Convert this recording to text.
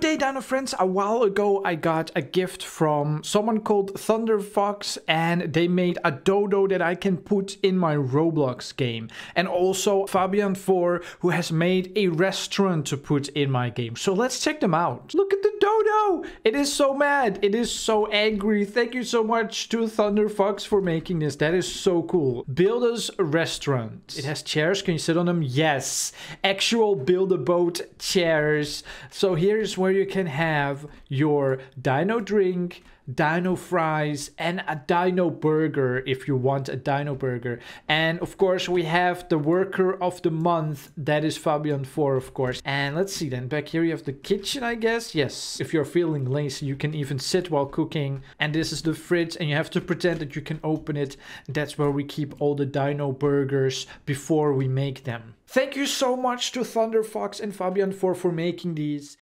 Good day, Dino friends. A while ago, I got a gift from someone called Thunderfox, and they made a dodo that I can put in my Roblox game. And also Fabian 4 who has made a restaurant to put in my game. So let's check them out. Look at the dodo. It is so mad. It is so angry. Thank you so much to Thunderfox for making this. That is so cool. Build a Restaurant. It has chairs. Can you sit on them? Yes. Actual build a boat chairs. So here's where where you can have your dino drink, dino fries, and a dino burger if you want a dino burger. And of course, we have the worker of the month, that is Fabian 4, of course. And let's see then, back here you have the kitchen, I guess. Yes, if you're feeling lazy, you can even sit while cooking. And this is the fridge, and you have to pretend that you can open it. That's where we keep all the dino burgers before we make them. Thank you so much to Thunder Fox and Fabian 4 for making these.